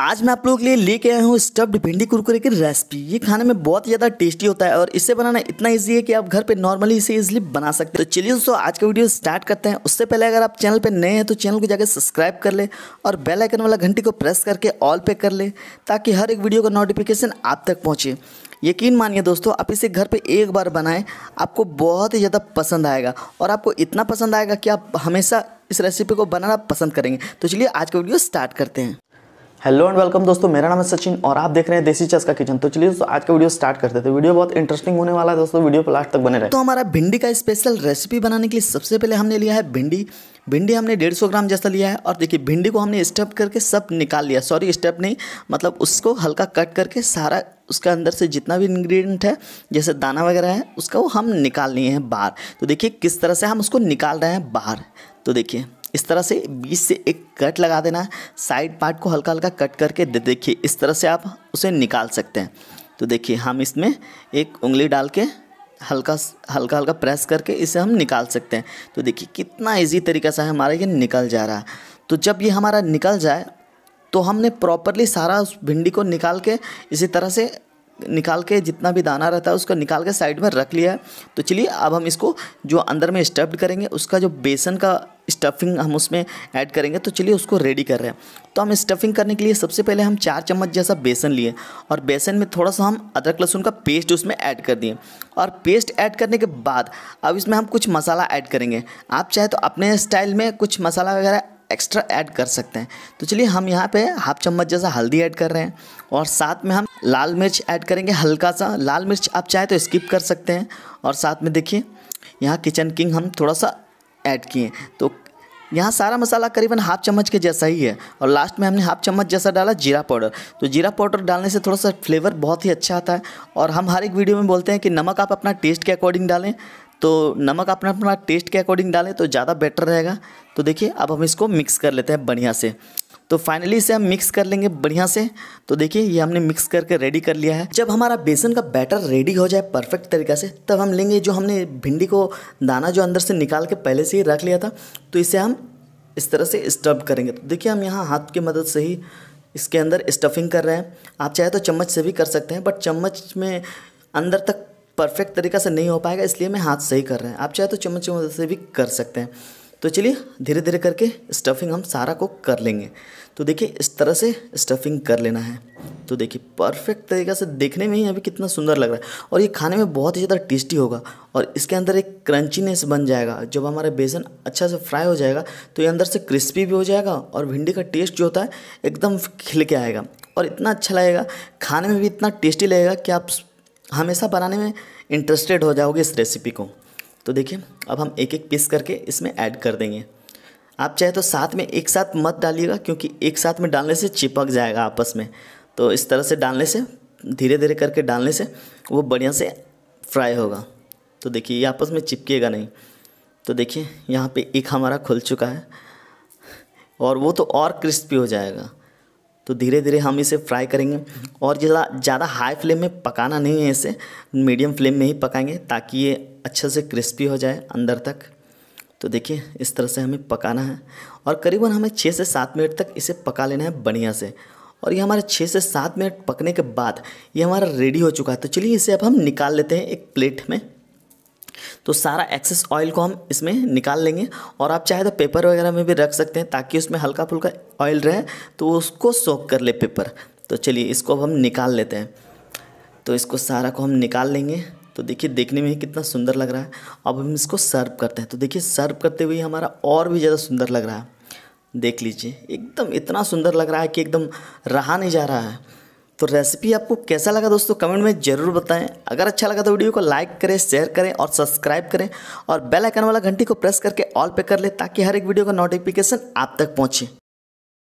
आज मैं आप लोगों के लिए लेके आया हूँ स्टफ्ड भिंडी कुरकुरे की रेसिपी ये खाने में बहुत ही ज़्यादा टेस्टी होता है और इसे बनाना इतना इजी है कि आप घर पे नॉर्मली इसे इजिली बना सकते हैं तो चलिए दोस्तों आज का वीडियो स्टार्ट करते हैं उससे पहले अगर आप चैनल पे नए हैं तो चैनल को जाकर सब्सक्राइब कर ले और बेल आइकन वाला घंटी को प्रेस करके ऑल पे कर ले ताकि हर एक वीडियो का नोटिफिकेशन आप तक पहुँचे यकीन मानिए दोस्तों आप इसे घर पे एक बार बनाएं आपको बहुत ही ज़्यादा पसंद आएगा और आपको इतना पसंद आएगा कि आप हमेशा इस रेसिपी को बनाना पसंद करेंगे तो चलिए आज का वीडियो स्टार्ट करते हैं हेलो एंड वेलकम दोस्तों मेरा नाम है सचिन और आप देख रहे हैं देसी चस का किचन तो चलिए दोस्तों आज का वीडियो स्टार्ट करते थे तो वीडियो बहुत इंटरेस्टिंग होने वाला है दोस्तों वीडियो पर लास्ट तक बने रहे तो हमारा भिंडी का स्पेशल रेसिपी बनाने के लिए सबसे पहले हमने लिया है भिंडी भिंडी हमने डेढ़ सौ ग्राम जैसा लिया है और देखिए भिंडी को हमने स्टेप करके सब निकाल लिया सॉरी स्टेप नहीं मतलब उसको हल्का कट करके सारा उसके अंदर से जितना भी इंग्रेडिएंट है जैसे दाना वगैरह है उसका वो हम निकाल लिए हैं बाहर तो देखिए किस तरह से हम उसको निकाल रहे हैं बाहर तो देखिए इस तरह से बीच से एक कट लगा देना है साइड पार्ट को हल्का हल्का कट करके दे देखिए इस तरह से आप उसे निकाल सकते हैं तो देखिए हम इसमें एक उंगली डाल के हल्का हल्का हल्का प्रेस करके इसे हम निकाल सकते हैं तो देखिए कितना इजी तरीका से हमारा ये निकल जा रहा है तो जब ये हमारा निकल जाए तो हमने प्रॉपरली सारा उस भिंडी को निकाल के इसी तरह से निकाल के जितना भी दाना रहता है उसको निकाल के साइड में रख लिया है तो चलिए अब हम इसको जो अंदर में स्टफ्ड करेंगे उसका जो बेसन का स्टफिंग हम उसमें ऐड करेंगे तो चलिए उसको रेडी कर रहे हैं तो हम स्टफिंग करने के लिए सबसे पहले हम चार चम्मच जैसा बेसन लिए और बेसन में थोड़ा सा हम अदरक लहसुन का पेस्ट उसमें ऐड कर दिए और पेस्ट ऐड करने के बाद अब इसमें हम कुछ मसाला ऐड करेंगे आप चाहे तो अपने स्टाइल में कुछ मसाला वगैरह एक्स्ट्रा ऐड कर सकते हैं तो चलिए हम यहाँ पे हाफ चम्मच जैसा हल्दी ऐड कर रहे हैं और साथ में हम लाल मिर्च ऐड करेंगे हल्का सा लाल मिर्च आप चाहे तो स्किप कर सकते हैं और साथ में देखिए यहाँ किचन किंग हम थोड़ा सा ऐड किए तो यहाँ सारा मसाला करीबन हाफ चम्मच के जैसा ही है और लास्ट में हमने हाफ चम्मच जैसा डाला जीरा पाउडर तो जीरा पाउडर डालने से थोड़ा सा फ्लेवर बहुत ही अच्छा आता है और हम हर एक वीडियो में बोलते हैं कि नमक आप अपना टेस्ट के अकॉर्डिंग डालें तो नमक अपना अपना टेस्ट के अकॉर्डिंग डालें तो ज़्यादा बेटर रहेगा तो देखिए अब हम इसको मिक्स कर लेते हैं बढ़िया से तो फाइनली इसे हम मिक्स कर लेंगे बढ़िया से तो देखिए ये हमने मिक्स करके रेडी कर लिया है जब हमारा बेसन का बैटर रेडी हो जाए परफेक्ट तरीका से तब हम लेंगे जो हमने भिंडी को दाना जो अंदर से निकाल के पहले से ही रख लिया था तो इसे हम इस तरह से स्टफ करेंगे तो देखिए हम यहाँ हाथ की मदद से ही इसके अंदर स्टफिंग कर रहे हैं आप चाहे तो चम्मच से भी कर सकते हैं बट चम्मच में अंदर तक परफेक्ट तरीका से नहीं हो पाएगा इसलिए मैं हाथ से ही कर रहे हैं आप चाहे तो चम्मच की मदद से भी कर सकते हैं तो चलिए धीरे धीरे करके स्टफिंग हम सारा को कर लेंगे तो देखिए इस तरह से स्टफिंग कर लेना है तो देखिए परफेक्ट तरीक़े से देखने में ही अभी कितना सुंदर लग रहा है और ये खाने में बहुत ही ज़्यादा टेस्टी होगा और इसके अंदर एक क्रंचीनेस बन जाएगा जब हमारा बेसन अच्छा से फ्राई हो जाएगा तो ये अंदर से क्रिस्पी भी हो जाएगा और भिंडी का टेस्ट जो होता है एकदम खिल के आएगा और इतना अच्छा लगेगा खाने में भी इतना टेस्टी लगेगा कि आप हमेशा बनाने में इंटरेस्टेड हो जाओगे इस रेसिपी को तो देखिए अब हम एक एक पीस करके इसमें ऐड कर देंगे आप चाहे तो साथ में एक साथ मत डालिएगा क्योंकि एक साथ में डालने से चिपक जाएगा आपस में तो इस तरह से डालने से धीरे धीरे करके डालने से वो बढ़िया से फ्राई होगा तो देखिए ये आपस में चिपकेगा नहीं तो देखिए यहाँ पे एक हमारा खुल चुका है और वो तो और क्रिस्पी हो जाएगा तो धीरे धीरे हम इसे फ्राई करेंगे और ज़्यादा ज़्यादा हाई फ्लेम में पकाना नहीं है इसे मीडियम फ्लेम में ही पकाएंगे ताकि ये अच्छे से क्रिस्पी हो जाए अंदर तक तो देखिए इस तरह से हमें पकाना है और करीबन हमें छः से सात मिनट तक इसे पका लेना है बढ़िया से और ये हमारे छः से सात मिनट पकने के बाद ये हमारा रेडी हो चुका है तो चलिए इसे अब हम निकाल लेते हैं एक प्लेट में तो सारा एक्सेस ऑयल को हम इसमें निकाल लेंगे और आप चाहे तो पेपर वगैरह में भी रख सकते हैं ताकि उसमें हल्का फुल्का ऑयल रहे तो उसको सोख कर ले पेपर तो चलिए इसको अब हम निकाल लेते हैं तो इसको सारा को हम निकाल लेंगे तो देखिए देखने में कितना सुंदर लग रहा है अब हम इसको सर्व करते हैं तो देखिए सर्व करते हुए हमारा और भी ज़्यादा सुंदर लग रहा है देख लीजिए एकदम इतना सुंदर लग रहा है कि एकदम रहा नहीं जा रहा है तो रेसिपी आपको कैसा लगा दोस्तों कमेंट में ज़रूर बताएं अगर अच्छा लगा तो वीडियो को लाइक करें शेयर करें और सब्सक्राइब करें और बेल आइकन वाला घंटी को प्रेस करके ऑल पे कर लें ताकि हर एक वीडियो का नोटिफिकेशन आप तक पहुंचे